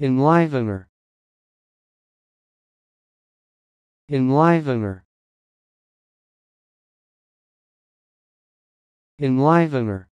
enlivener enlivener enlivener